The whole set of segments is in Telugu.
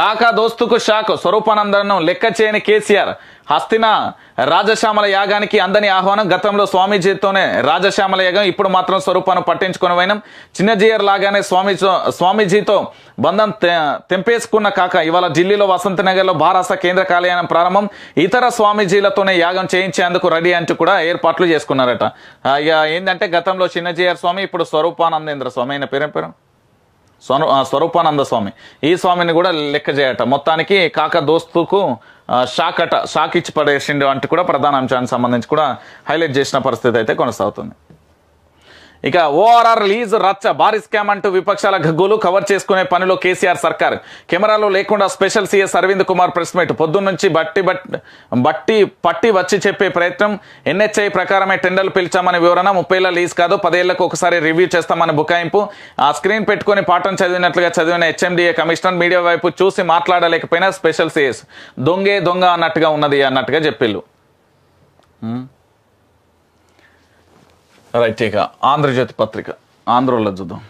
కాకా దోస్తుకు షాక్ స్వరూపానందనం లెక్క చేయని కేసీఆర్ హస్తిన రాజశ్యామల యాగానికి అందని ఆహ్వానం గతంలో స్వామీజీతోనే రాజశ్యామల యాగం ఇప్పుడు మాత్రం స్వరూపాన్ని పోయినాం చిన్నజీయర్ లాగానే స్వామి స్వామీజీతో బంధం తెంపేసుకున్న కాక ఇవాళ ఢిల్లీలో వసంతనగర్లో భారస కేంద్ర కార్యాలయం ప్రారంభం ఇతర స్వామీజీలతోనే యాగం చేయించేందుకు రెడీ అంటూ కూడా ఏర్పాట్లు చేసుకున్నారట ఇక ఏంటంటే గతంలో చిన్నజీయర్ స్వామి ఇప్పుడు స్వరూపానందేంద్ర స్వామి అయిన పేరు పేరు స్వరూపానంద స్వామి ఈ స్వామిని కూడా లెక్క చేయట మొత్తానికి కాక దోస్తుకు షాక్ అట షాక్ ఇచ్చి పడేసిండు అంటూ కూడా ప్రధాన అంశానికి సంబంధించి కూడా హైలైట్ చేసిన పరిస్థితి అయితే కొనసాగుతుంది ఇక ఓఆర్ఆర్ లీజ్ రచ్చ భారీ స్కామ్ అంటూ విపక్షాల గగ్గోలు కవర్ చేసుకునే పనిలో కేసీఆర్ సర్కార్ కెమెరాలో లేకుండా special CS Arvind Kumar press meet పొద్దున్నుంచి బట్టి బట్టి పట్టి వచ్చి చెప్పే ప్రయత్నం ఎన్హెచ్ఐ ప్రకారమే టెండర్లు పిలిచామనే వివరణ ముప్పైల లీజ్ కాదు పదేళ్లకు ఒకసారి రివ్యూ చేస్తామని బుకాయింపు ఆ స్క్రీన్ పెట్టుకుని పాఠం చదివినట్లుగా చదివిన హెచ్ఎండిఏ కమిషనర్ మీడియా వైపు చూసి మాట్లాడలేకపోయినా స్పెషల్ సీఎస్ దొంగే దొంగ అన్నట్టుగా ఉన్నది అన్నట్టుగా చెప్పిళ్ళు రైట్ ఇక ఆంధ్రజ్యోతి పత్రిక ఆంధ్రలో చూద్దాం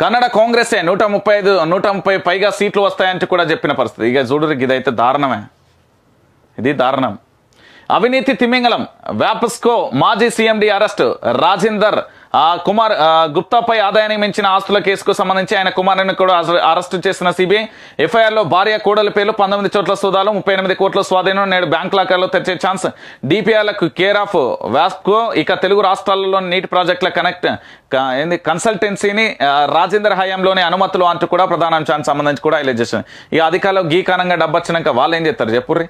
కన్నడ కాంగ్రెసే నూట ముప్పై ఐదు నూట ముప్పై పైగా సీట్లు వస్తాయంటూ కూడా చెప్పిన పరిస్థితి ఇక చూడు ఇదైతే దారుణమే ఇది దారుణం అవినీతి తిమింగళం వ్యాపస్కో మాజీ సీఎండి అరెస్ట్ రాజేందర్ కుమార్ గుప్తాపై ఆదాయానికి మించిన ఆస్తుల కేసుకు సంబంధించి ఆయన కుమారుని కూడా అరెస్టు చేసిన సిబిఐ ఎఫ్ఐఆర్లో భార్య కోడల పేర్లు పంతొమ్మిది చోట్ల సోదాలు ముప్పై ఎనిమిది కోట్ల స్వాధీనం నేడు బ్యాంక్ లాకర్లో తెరిచే ఛాన్స్ డిపిఆర్లకు కేర్ ఆఫ్ వ్యాస్కో ఇక తెలుగు రాష్ట్రాలలోని నీటి ప్రాజెక్టుల కనెక్ట్ ఏంది కన్సల్టెన్సీని రాజేందర్ హయాంలోని అనుమతులు అంటూ కూడా ప్రధాన అంశానికి సంబంధించి కూడా ఇలా చేసింది ఈ అధికారులు డబ్బు వచ్చినాక వాళ్ళు ఏం చేస్తారు చెప్పుర్రీ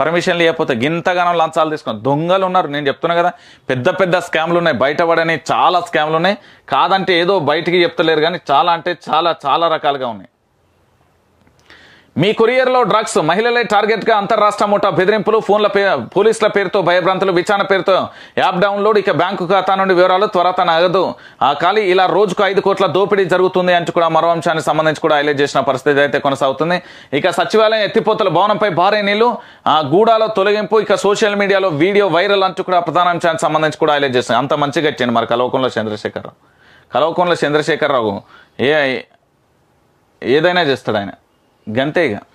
పర్మిషన్ లేకపోతే గింతగానం లంచాలు తీసుకుని దొంగలు ఉన్నారు నేను చెప్తున్నా కదా పెద్ద పెద్ద స్కామ్లు ఉన్నాయి బయటపడని చాలా స్కామ్లు ఉన్నాయి కాదంటే ఏదో బయటికి చెప్తలేరు కానీ చాలా అంటే చాలా చాలా రకాలుగా ఉన్నాయి మీ కొరియర్లో డ్రగ్స్ మహిళలే టార్గెట్గా అంతర్రాష్ట్ర ముఠా బెదిరింపులు ఫోన్ల పే పోలీసుల పేరుతో భయభ్రాంతులు విచారణ పేరుతో యాప్ డౌన్లోడ్ ఇక బ్యాంకు ఖాతా నుండి వివరాలు త్వర తన అగదు ఆ ఖాళీ ఇలా రోజుకు ఐదు కోట్ల దోపిడీ జరుగుతుంది అంటూ కూడా మరో అంశానికి సంబంధించి కూడా హైలైట్ చేసిన పరిస్థితి అయితే కొనసాగుతుంది ఇక సచివాలయం ఎత్తిపోతల భవనంపై భారీ నీళ్లు ఆ గూడాలో తొలగింపు ఇక సోషల్ మీడియాలో వీడియో వైరల్ అంటూ కూడా ప్రధాన అంశానికి సంబంధించి కూడా హైలైట్ చేస్తుంది అంత మంచిగా ఇచ్చాను మరి రావు కలవకుండా చంద్రశేఖర్ రావు ఏ ఏదైనా చేస్తాడు ఆయన గంతే ఇక